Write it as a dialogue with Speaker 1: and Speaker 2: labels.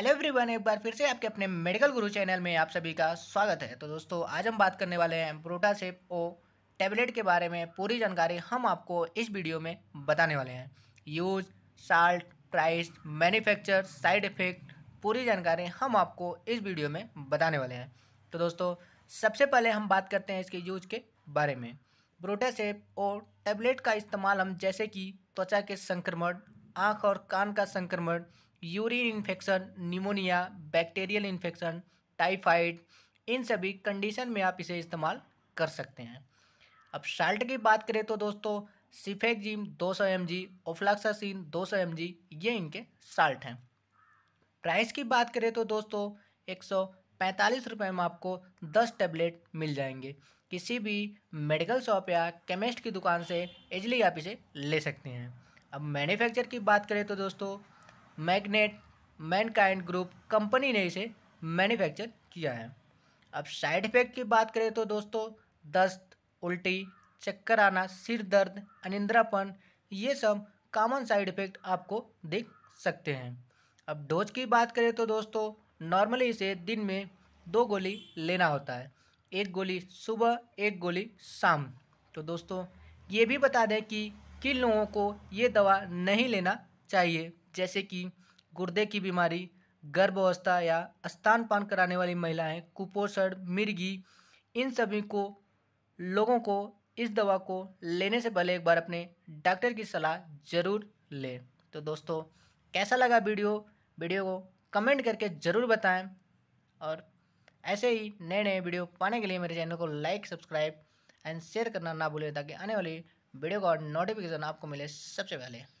Speaker 1: hello everyone एक बार फिर से आपके अपने मेडिकल गुरु चैनल में आप सभी का स्वागत है तो दोस्तों आज हम बात करने वाले हैं एम्प्रोटासेप ओ टैबलेट के बारे में पूरी जानकारी हम आपको इस वीडियो में बताने वाले हैं use salt price manufacture side effect पूरी जानकारी हम आपको इस वीडियो में बताने वाले हैं तो दोस्तों सबसे पहले हम बात करते हैं इसके यूज के बारे में प्रोटासेप और टैबलेट का इस्तेमाल हम जैसे कि त्वचा के संक्रमण आँख और कान का संक्रमण urine infection pneumonia bacterial infection typhoid इन सभी कंडीशन में आप इसे इस्तेमाल कर सकते हैं अब साल्ट की बात करें तो दोस्तों सिफेक्जिम 200 सौ एम जी ओफ्लाक्सासिन दो सौ एम जी ये इनके साल्ट हैं प्राइस की बात करें तो दोस्तों एक सौ पैंतालीस रुपये में आपको दस टैबलेट मिल जाएंगे किसी भी मेडिकल शॉप या केमिस्ट की दुकान से इजली आप इसे ले सकते हैं अब मैन्युफैक्चर की बात करें तो दोस्तों मैग्नेट मैनकाइंड ग्रुप कंपनी ने इसे मैन्युफैक्चर किया है अब साइड इफेक्ट की बात करें तो दोस्तों दस्त उल्टी चक्कर आना सिर दर्द अनिंद्रापन ये सब कॉमन साइड इफेक्ट आपको देख सकते हैं अब डोज की बात करें तो दोस्तों नॉर्मली इसे दिन में दो गोली लेना होता है एक गोली सुबह एक गोली शाम तो दोस्तों ये भी बता दें कि किन लोगों को ये दवा नहीं लेना चाहिए जैसे कि गुर्दे की बीमारी गर्भावस्था या स्तनपान कराने वाली महिलाएं कुपोषण मिर्गी इन सभी को लोगों को इस दवा को लेने से पहले एक बार अपने डॉक्टर की सलाह ज़रूर लें तो दोस्तों कैसा लगा वीडियो वीडियो को कमेंट करके ज़रूर बताएं और ऐसे ही नए नए वीडियो पाने के लिए मेरे चैनल को लाइक सब्सक्राइब एंड शेयर करना ना भूलें ताकि आने वाली वीडियो का नोटिफिकेशन आपको मिले सबसे पहले